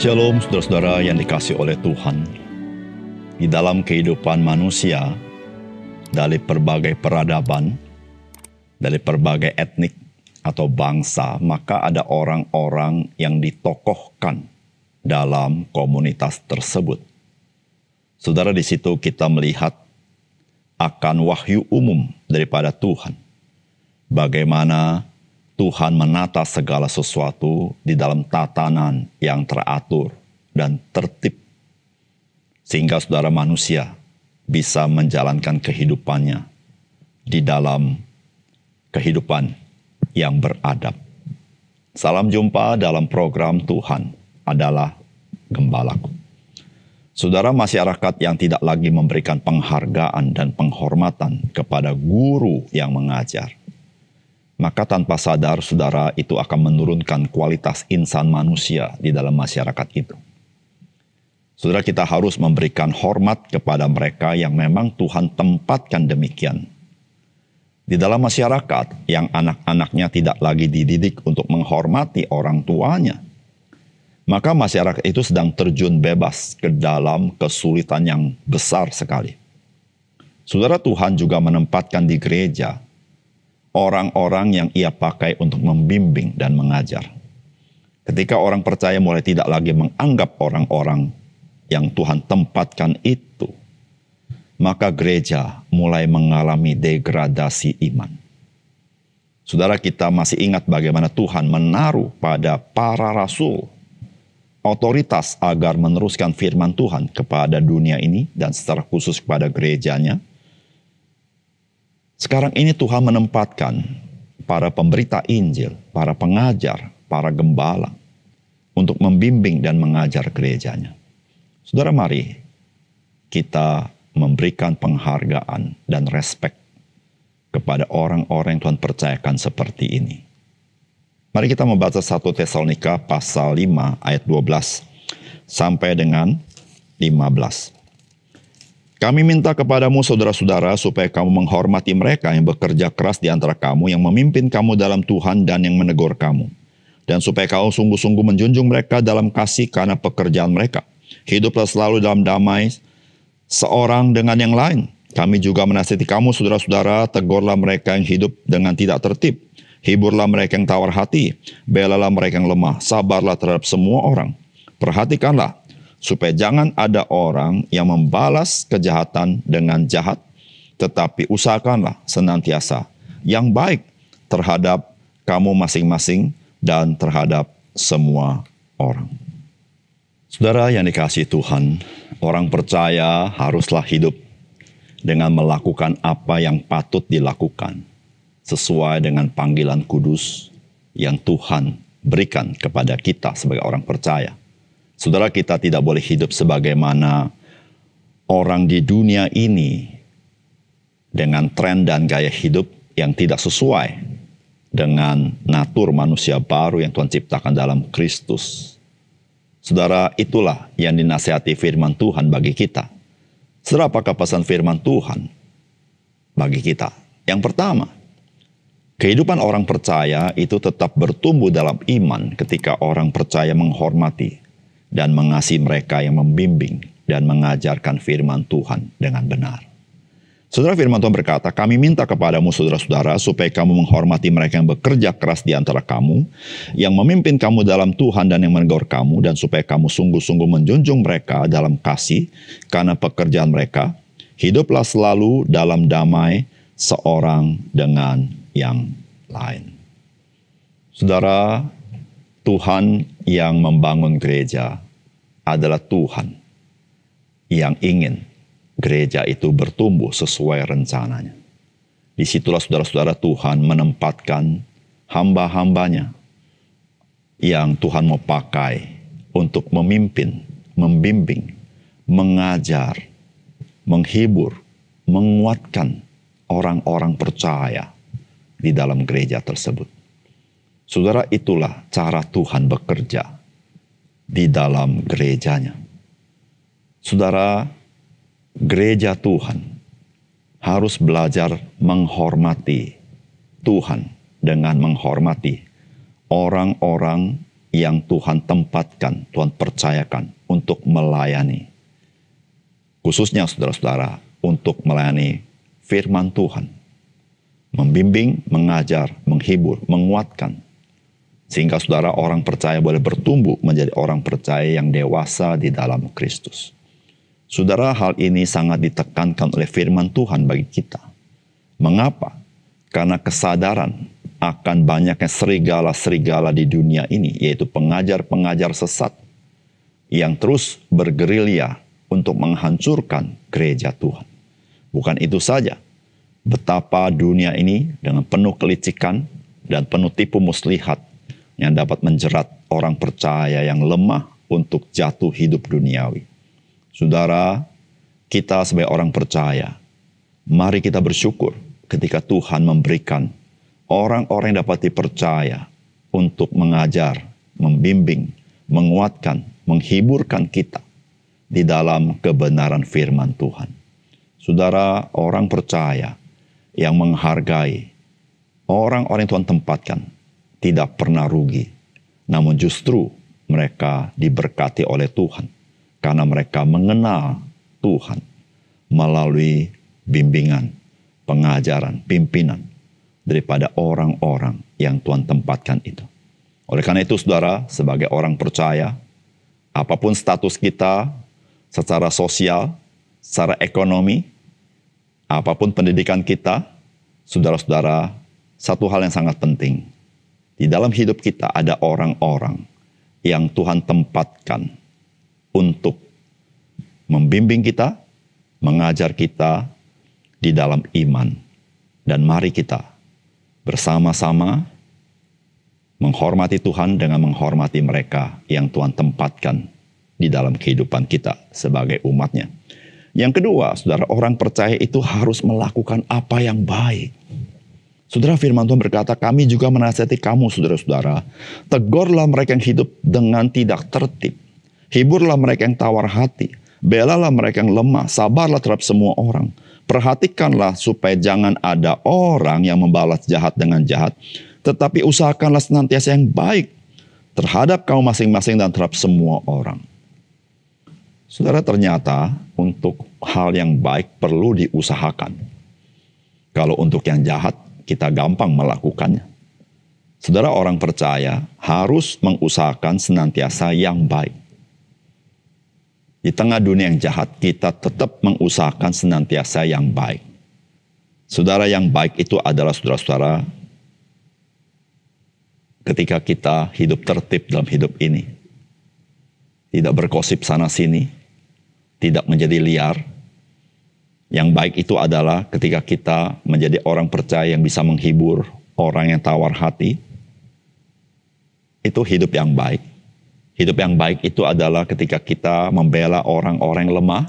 Shalom saudara-saudara yang dikasih oleh Tuhan. Di dalam kehidupan manusia, dari berbagai peradaban, dari berbagai etnik atau bangsa, maka ada orang-orang yang ditokohkan dalam komunitas tersebut. Saudara, di situ kita melihat akan wahyu umum daripada Tuhan. Bagaimana Tuhan menata segala sesuatu di dalam tatanan yang teratur dan tertib, sehingga saudara manusia bisa menjalankan kehidupannya di dalam kehidupan yang beradab. Salam jumpa dalam program Tuhan adalah gembalaku. Saudara masyarakat yang tidak lagi memberikan penghargaan dan penghormatan kepada guru yang mengajar maka tanpa sadar saudara itu akan menurunkan kualitas insan manusia di dalam masyarakat itu. Saudara kita harus memberikan hormat kepada mereka yang memang Tuhan tempatkan demikian. Di dalam masyarakat yang anak-anaknya tidak lagi dididik untuk menghormati orang tuanya, maka masyarakat itu sedang terjun bebas ke dalam kesulitan yang besar sekali. Saudara Tuhan juga menempatkan di gereja orang-orang yang ia pakai untuk membimbing dan mengajar. Ketika orang percaya mulai tidak lagi menganggap orang-orang yang Tuhan tempatkan itu, maka gereja mulai mengalami degradasi iman. Saudara kita masih ingat bagaimana Tuhan menaruh pada para rasul otoritas agar meneruskan firman Tuhan kepada dunia ini dan secara khusus kepada gerejanya – sekarang ini Tuhan menempatkan para pemberita Injil, para pengajar, para gembala untuk membimbing dan mengajar gerejanya. Saudara mari kita memberikan penghargaan dan respek kepada orang-orang yang Tuhan percayakan seperti ini. Mari kita membaca 1 Tesalonika pasal 5 ayat 12 sampai dengan 15. Kami minta kepadamu saudara-saudara supaya kamu menghormati mereka yang bekerja keras di antara kamu, yang memimpin kamu dalam Tuhan dan yang menegur kamu. Dan supaya kamu sungguh-sungguh menjunjung mereka dalam kasih karena pekerjaan mereka. Hiduplah selalu dalam damai seorang dengan yang lain. Kami juga menasihati kamu saudara-saudara, tegurlah mereka yang hidup dengan tidak tertib. Hiburlah mereka yang tawar hati, belalah mereka yang lemah, sabarlah terhadap semua orang. Perhatikanlah supaya jangan ada orang yang membalas kejahatan dengan jahat, tetapi usahakanlah senantiasa yang baik terhadap kamu masing-masing dan terhadap semua orang. Saudara yang dikasih Tuhan, orang percaya haruslah hidup dengan melakukan apa yang patut dilakukan sesuai dengan panggilan kudus yang Tuhan berikan kepada kita sebagai orang percaya. Saudara kita tidak boleh hidup sebagaimana orang di dunia ini dengan tren dan gaya hidup yang tidak sesuai dengan natur manusia baru yang Tuhan ciptakan dalam Kristus. Saudara, itulah yang dinasihati firman Tuhan bagi kita. Saudara, apakah pesan firman Tuhan bagi kita? Yang pertama, kehidupan orang percaya itu tetap bertumbuh dalam iman ketika orang percaya menghormati dan mengasihi mereka yang membimbing dan mengajarkan firman Tuhan dengan benar. Saudara firman Tuhan berkata, kami minta kepadamu saudara-saudara supaya kamu menghormati mereka yang bekerja keras di antara kamu, yang memimpin kamu dalam Tuhan dan yang menegur kamu, dan supaya kamu sungguh-sungguh menjunjung mereka dalam kasih karena pekerjaan mereka. Hiduplah selalu dalam damai seorang dengan yang lain. Saudara, Tuhan yang membangun gereja adalah Tuhan yang ingin gereja itu bertumbuh sesuai rencananya. Disitulah saudara-saudara Tuhan menempatkan hamba-hambanya yang Tuhan mau pakai untuk memimpin, membimbing, mengajar, menghibur, menguatkan orang-orang percaya di dalam gereja tersebut. Saudara, itulah cara Tuhan bekerja di dalam gerejanya. Saudara, gereja Tuhan harus belajar menghormati Tuhan dengan menghormati orang-orang yang Tuhan tempatkan, Tuhan percayakan untuk melayani. Khususnya saudara-saudara, untuk melayani firman Tuhan. Membimbing, mengajar, menghibur, menguatkan, sehingga saudara orang percaya boleh bertumbuh menjadi orang percaya yang dewasa di dalam Kristus. Saudara hal ini sangat ditekankan oleh firman Tuhan bagi kita. Mengapa? Karena kesadaran akan banyaknya serigala-serigala di dunia ini, yaitu pengajar-pengajar sesat yang terus bergerilya untuk menghancurkan gereja Tuhan. Bukan itu saja, betapa dunia ini dengan penuh kelicikan dan penuh tipu muslihat yang dapat menjerat orang percaya yang lemah untuk jatuh hidup duniawi. Saudara, kita sebagai orang percaya, mari kita bersyukur ketika Tuhan memberikan orang-orang yang dapat dipercaya untuk mengajar, membimbing, menguatkan, menghiburkan kita di dalam kebenaran firman Tuhan. Saudara, orang percaya yang menghargai orang-orang yang Tuhan tempatkan tidak pernah rugi. Namun justru mereka diberkati oleh Tuhan karena mereka mengenal Tuhan melalui bimbingan, pengajaran, pimpinan daripada orang-orang yang Tuhan tempatkan itu. Oleh karena itu saudara, sebagai orang percaya, apapun status kita secara sosial, secara ekonomi, apapun pendidikan kita, saudara-saudara, satu hal yang sangat penting, di dalam hidup kita ada orang-orang yang Tuhan tempatkan untuk membimbing kita, mengajar kita di dalam iman. Dan mari kita bersama-sama menghormati Tuhan dengan menghormati mereka yang Tuhan tempatkan di dalam kehidupan kita sebagai umatnya. Yang kedua, saudara, orang percaya itu harus melakukan apa yang baik. Saudara firman Tuhan berkata, kami juga menasihati kamu saudara-saudara. Tegurlah mereka yang hidup dengan tidak tertib. Hiburlah mereka yang tawar hati. Belalah mereka yang lemah. Sabarlah terhadap semua orang. Perhatikanlah supaya jangan ada orang yang membalas jahat dengan jahat. Tetapi usahakanlah senantiasa yang baik terhadap kamu masing-masing dan terhadap semua orang. Saudara ternyata untuk hal yang baik perlu diusahakan. Kalau untuk yang jahat kita gampang melakukannya. Saudara orang percaya harus mengusahakan senantiasa yang baik. Di tengah dunia yang jahat, kita tetap mengusahakan senantiasa yang baik. Saudara yang baik itu adalah saudara-saudara ketika kita hidup tertib dalam hidup ini. Tidak berkosip sana-sini, tidak menjadi liar, yang baik itu adalah ketika kita menjadi orang percaya yang bisa menghibur orang yang tawar hati. Itu hidup yang baik. Hidup yang baik itu adalah ketika kita membela orang-orang yang lemah,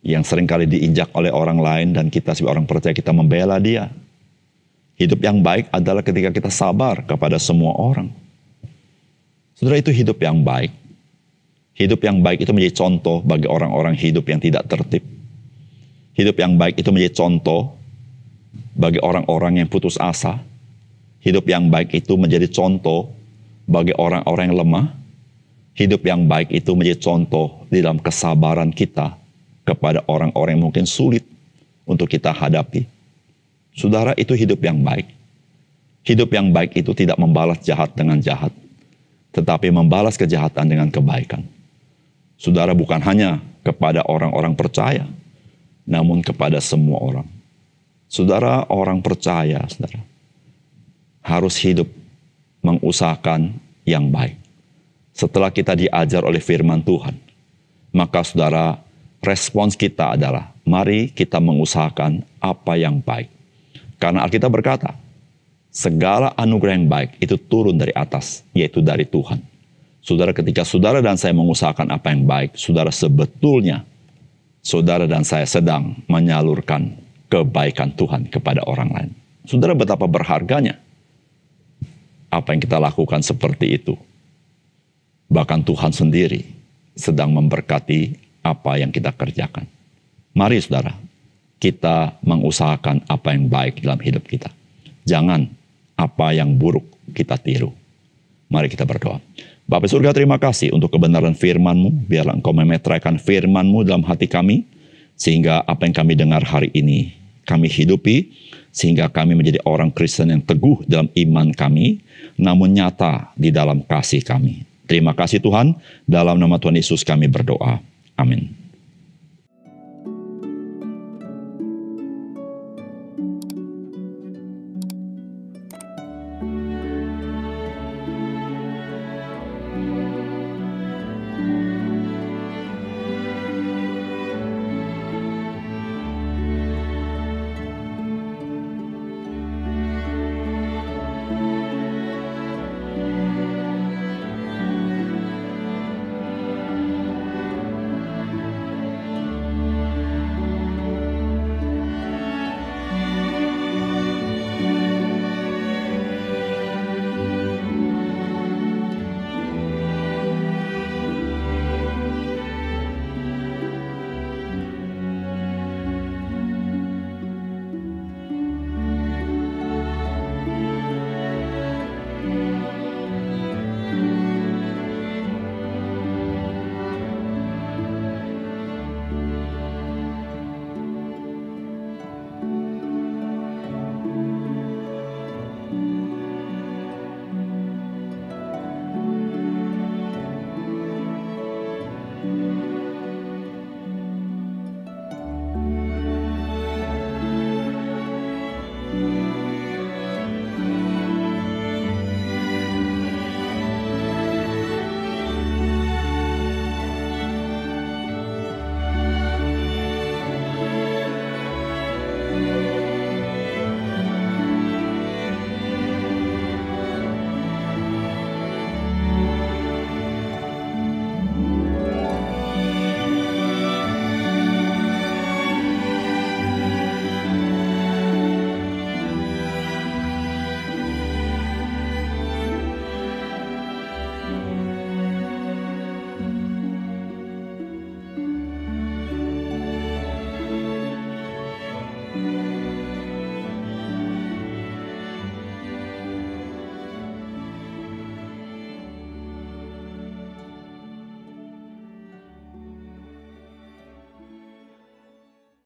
yang seringkali diinjak oleh orang lain dan kita sebagai orang percaya kita membela dia. Hidup yang baik adalah ketika kita sabar kepada semua orang. Saudara itu hidup yang baik. Hidup yang baik itu menjadi contoh bagi orang-orang hidup yang tidak tertib Hidup yang baik itu menjadi contoh bagi orang-orang yang putus asa. Hidup yang baik itu menjadi contoh bagi orang-orang yang lemah. Hidup yang baik itu menjadi contoh di dalam kesabaran kita kepada orang-orang yang mungkin sulit untuk kita hadapi. Saudara, itu hidup yang baik. Hidup yang baik itu tidak membalas jahat dengan jahat, tetapi membalas kejahatan dengan kebaikan. Saudara, bukan hanya kepada orang-orang percaya, namun kepada semua orang. Saudara orang percaya, saudara, harus hidup mengusahakan yang baik. Setelah kita diajar oleh firman Tuhan, maka saudara, respons kita adalah, mari kita mengusahakan apa yang baik. Karena Alkitab berkata, segala anugerah yang baik itu turun dari atas, yaitu dari Tuhan. Saudara, ketika saudara dan saya mengusahakan apa yang baik, saudara sebetulnya saudara dan saya sedang menyalurkan kebaikan Tuhan kepada orang lain. Saudara betapa berharganya apa yang kita lakukan seperti itu. Bahkan Tuhan sendiri sedang memberkati apa yang kita kerjakan. Mari saudara, kita mengusahakan apa yang baik dalam hidup kita. Jangan apa yang buruk kita tiru. Mari kita berdoa. Bapak surga terima kasih untuk kebenaran firman-Mu. Biarlah Engkau memetraikan firman-Mu dalam hati kami. Sehingga apa yang kami dengar hari ini kami hidupi. Sehingga kami menjadi orang Kristen yang teguh dalam iman kami. Namun nyata di dalam kasih kami. Terima kasih Tuhan. Dalam nama Tuhan Yesus kami berdoa. Amin.